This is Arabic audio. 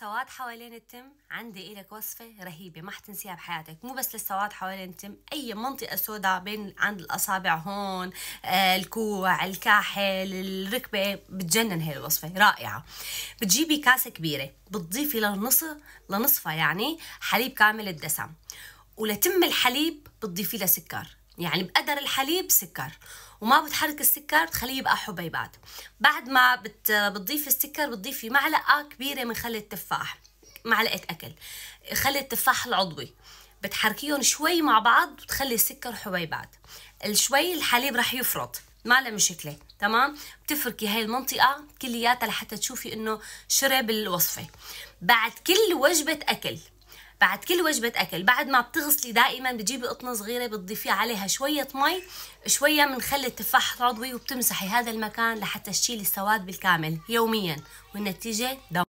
سواد حوالين التم عندي إلك وصفة رهيبة ما حتنسيها بحياتك مو بس للسواد حوالين التم أي منطقة سوداء بين عند الأصابع هون آه الكوع الكاحل الركبة بتجنن هاي الوصفة رائعة بتجيبي كاسة كبيرة بتضيفي للنصف لنصفها يعني حليب كامل الدسم ولتم الحليب بتضيفي له سكر يعني بقدر الحليب سكر وما بتحرك السكر بتخليه يبقى حبيبات بعد ما بت... بتضيفي السكر بتضيفي معلقة كبيرة من خل التفاح معلقة أكل خل التفاح العضوي بتحركيهم شوي مع بعض وتخلي السكر حبيبات شوي الحليب رح يفرط ما له مشكله تمام بتفركي هاي المنطقه كلياتها لحتى تشوفي انه شرب الوصفه بعد كل وجبه اكل بعد كل وجبه اكل بعد ما بتغسلي دائما بتجيبي قطنه صغيره بتضيفي عليها شويه مي شويه من خل التفاح العضوي وبتمسحي هذا المكان لحتى تشيلي السواد بالكامل يوميا والنتيجه دوام